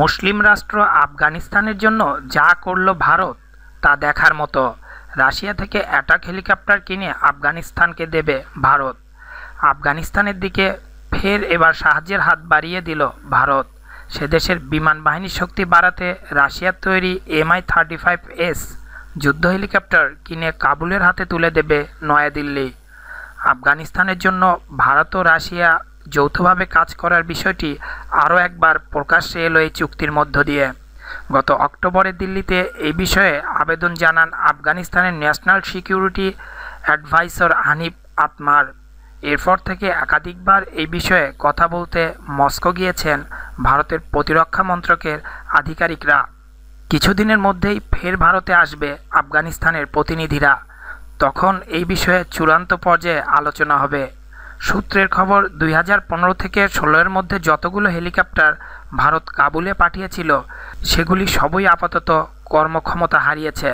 মুসলিম রাষ্ট্র আফগানিস্তানের জন্য যা করল ভারত তা দেখার মতো রাশিয়া থেকে অ্যাটাক হেলিকপ্টার কিনে আফগানিস্তানকে দেবে ভারত আফগানিস্তানের দিকে ফের এবার সাহায্যের হাত বাড়িয়ে দিল ভারত সে দেশের বিমান বাহিনীর শক্তি বাড়াতে রাশিয়ার তৈরি এমআই থার্টি ফাইভ এস যুদ্ধ হেলিকপ্টার কিনে কাবুলের হাতে তুলে দেবে নয়াদিল্লি আফগানিস্তানের জন্য ভারত ও রাশিয়া যৌথভাবে কাজ করার বিষয়টি আরও একবার প্রকাশ্যে এলো এই চুক্তির মধ্য দিয়ে গত অক্টোবরে দিল্লিতে এই বিষয়ে আবেদন জানান আফগানিস্তানের national security advisor Hanif Atmar এরপর থেকে একাধিকবার এই বিষয়ে কথা বলতে মস্কো গিয়েছেন ভারতের প্রতিরক্ষা মন্ত্রকের আধিকারিকরা কিছুদিনের মধ্যেই ফের ভারতে আসবে আফগানিস্তানের প্রতিনিধিরা তখন এই বিষয়ে চূড়ান্ত পর্যায়ে আলোচনা হবে সূত্রের খবর দুই থেকে ষোলোর মধ্যে যতগুলো হেলিকপ্টার ভারত কাবুলে পাঠিয়েছিল সেগুলি সবই আপাতত কর্মক্ষমতা হারিয়েছে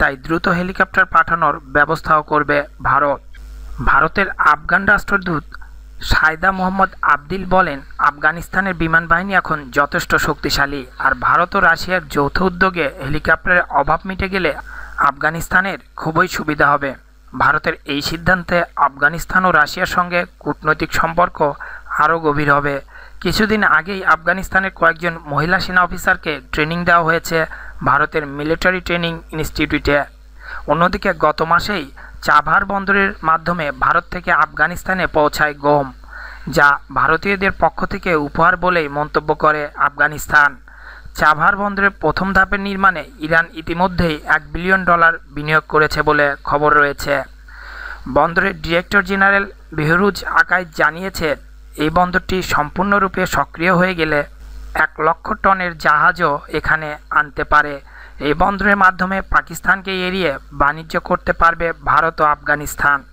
তাই দ্রুত হেলিকপ্টার পাঠানোর ব্যবস্থাও করবে ভারত ভারতের আফগান রাষ্ট্রদূত সায়দা মোহাম্মদ আবদিল বলেন আফগানিস্তানের বিমান বাহিনী এখন যথেষ্ট শক্তিশালী আর ভারত ও রাশিয়ার যৌথ উদ্যোগে হেলিকপ্টারের অভাব মিটে গেলে আফগানিস্তানের খুবই সুবিধা হবে ভারতের এই সিদ্ধান্তে আফগানিস্তান ও রাশিয়ার সঙ্গে কূটনৈতিক সম্পর্ক আরও গভীর হবে কিছুদিন আগেই আফগানিস্তানের কয়েকজন মহিলা সেনা অফিসারকে ট্রেনিং দেওয়া হয়েছে ভারতের মিলিটারি ট্রেনিং ইনস্টিটিউটে অন্যদিকে গত মাসেই চাভার বন্দরের মাধ্যমে ভারত থেকে আফগানিস্তানে পৌঁছায় গম যা ভারতীয়দের পক্ষ থেকে উপহার বলেই মন্তব্য করে আফগানিস্তান চাভার বন্দরের প্রথম ধাপের নির্মাণে ইরান ইতিমধ্যেই এক বিলিয়ন ডলার বিনিয়োগ করেছে বলে খবর রয়েছে বন্দরের ডিরেক্টর জেনারেল বেহরুজ আকাই জানিয়েছে এই বন্দরটি সম্পূর্ণরূপে সক্রিয় হয়ে গেলে এক লক্ষ টনের জাহাজও এখানে আনতে পারে এই বন্দরের মাধ্যমে পাকিস্তানকে এড়িয়ে বাণিজ্য করতে পারবে ভারত ও আফগানিস্তান